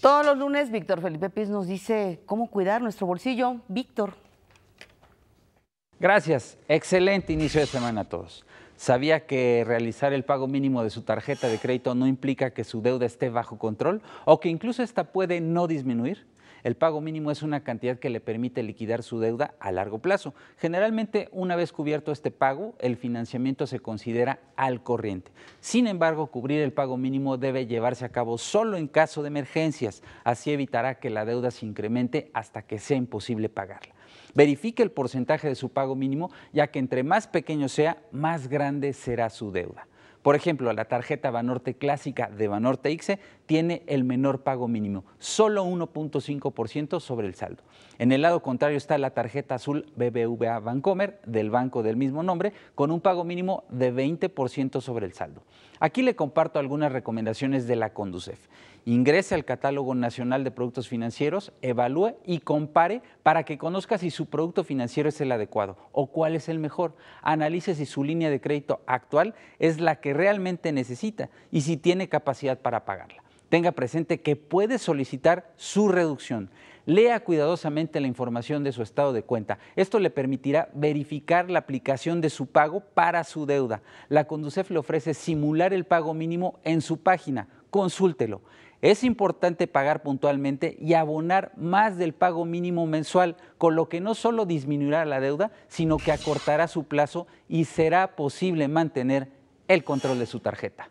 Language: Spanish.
Todos los lunes, Víctor Felipe Piz nos dice cómo cuidar nuestro bolsillo. Víctor. Gracias. Excelente inicio de semana a todos. ¿Sabía que realizar el pago mínimo de su tarjeta de crédito no implica que su deuda esté bajo control o que incluso esta puede no disminuir? El pago mínimo es una cantidad que le permite liquidar su deuda a largo plazo. Generalmente, una vez cubierto este pago, el financiamiento se considera al corriente. Sin embargo, cubrir el pago mínimo debe llevarse a cabo solo en caso de emergencias. Así evitará que la deuda se incremente hasta que sea imposible pagarla. Verifique el porcentaje de su pago mínimo, ya que entre más pequeño sea, más grande será su deuda. Por ejemplo, la tarjeta Banorte clásica de Banorte ICSE tiene el menor pago mínimo, solo 1.5% sobre el saldo. En el lado contrario está la tarjeta azul BBVA Bancomer del banco del mismo nombre con un pago mínimo de 20% sobre el saldo. Aquí le comparto algunas recomendaciones de la Conducef. Ingrese al Catálogo Nacional de Productos Financieros, evalúe y compare para que conozca si su producto financiero es el adecuado o cuál es el mejor. Analice si su línea de crédito actual es la que realmente necesita y si tiene capacidad para pagarla. Tenga presente que puede solicitar su reducción. Lea cuidadosamente la información de su estado de cuenta. Esto le permitirá verificar la aplicación de su pago para su deuda. La Conducef le ofrece simular el pago mínimo en su página. Consúltelo. Es importante pagar puntualmente y abonar más del pago mínimo mensual, con lo que no solo disminuirá la deuda, sino que acortará su plazo y será posible mantener el control de su tarjeta.